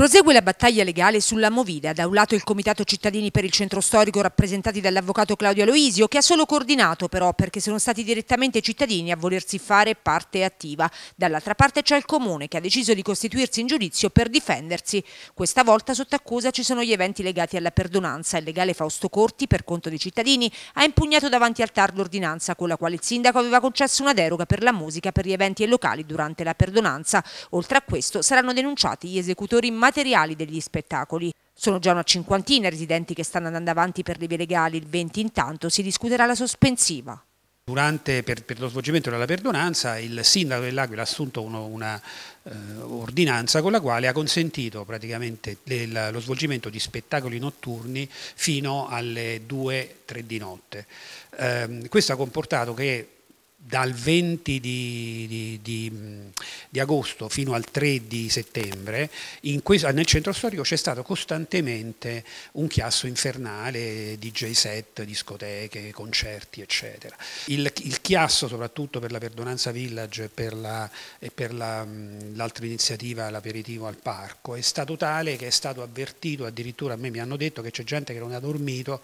Prosegue la battaglia legale sulla Movida. Da un lato il Comitato Cittadini per il Centro Storico rappresentati dall'avvocato Claudio Aloisio che ha solo coordinato però perché sono stati direttamente cittadini a volersi fare parte attiva. Dall'altra parte c'è il Comune che ha deciso di costituirsi in giudizio per difendersi. Questa volta sotto accusa ci sono gli eventi legati alla perdonanza. Il legale Fausto Corti per conto dei cittadini ha impugnato davanti al TAR l'ordinanza con la quale il sindaco aveva concesso una deroga per la musica per gli eventi e locali durante la perdonanza. Oltre a questo saranno denunciati gli esecutori maggiori materiali degli spettacoli. Sono già una cinquantina i residenti che stanno andando avanti per le vie legali, il 20 intanto si discuterà la sospensiva. Durante, per, per, lo svolgimento della perdonanza, il sindaco dell'Aquila ha assunto un'ordinanza eh, con la quale ha consentito praticamente del, lo svolgimento di spettacoli notturni fino alle 2-3 di notte. Eh, questo ha comportato che dal 20 di, di, di, di, agosto fino al 3 di settembre, questo, nel centro storico c'è stato costantemente un chiasso infernale, DJ set, discoteche, concerti, eccetera. Il, il chiasso, soprattutto per la Perdonanza Village e per, la, e per la, l'altra iniziativa, l'aperitivo al parco, è stato tale che è stato avvertito, addirittura a me mi hanno detto che c'è gente che non ha dormito,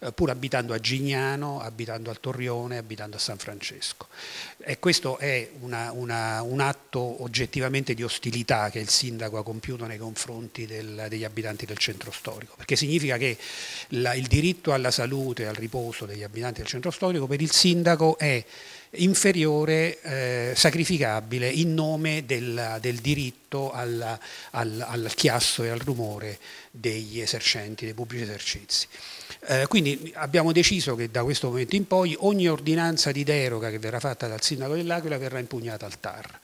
eh, pur abitando a Gignano, abitando al Torrione, abitando a San Francesco. Ecco. E questo è una, una, un atto oggettivamente di ostilità che il sindaco ha compiuto nei confronti del, degli abitanti del centro storico, perché significa che la, il diritto alla salute e al riposo degli abitanti del centro storico per il sindaco è inferiore, eh, sacrificabile in nome del, del diritto alla, al, al, chiasso e al rumore degli esercenti, dei pubblici esercizi. Eh, quindi abbiamo deciso che da questo momento in poi ogni ordinanza di deroga che verrà verrà fatta dal sindaco dell'Aquila verrà impugnata al TAR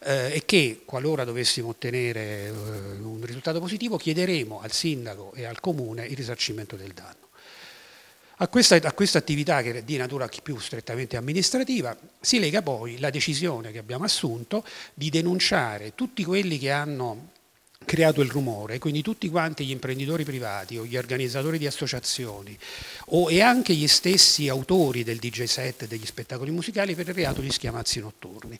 eh, e che qualora dovessimo ottenere eh, un risultato positivo chiederemo al sindaco e al comune il risarcimento del danno. A questa, a questa, attività che è di natura più strettamente amministrativa si lega poi la decisione che abbiamo assunto di denunciare tutti quelli che hanno creato il rumore, quindi tutti quanti gli imprenditori privati o gli organizzatori di associazioni o, e anche gli stessi autori del DJ set degli spettacoli musicali per il reato di schiamazzi notturni.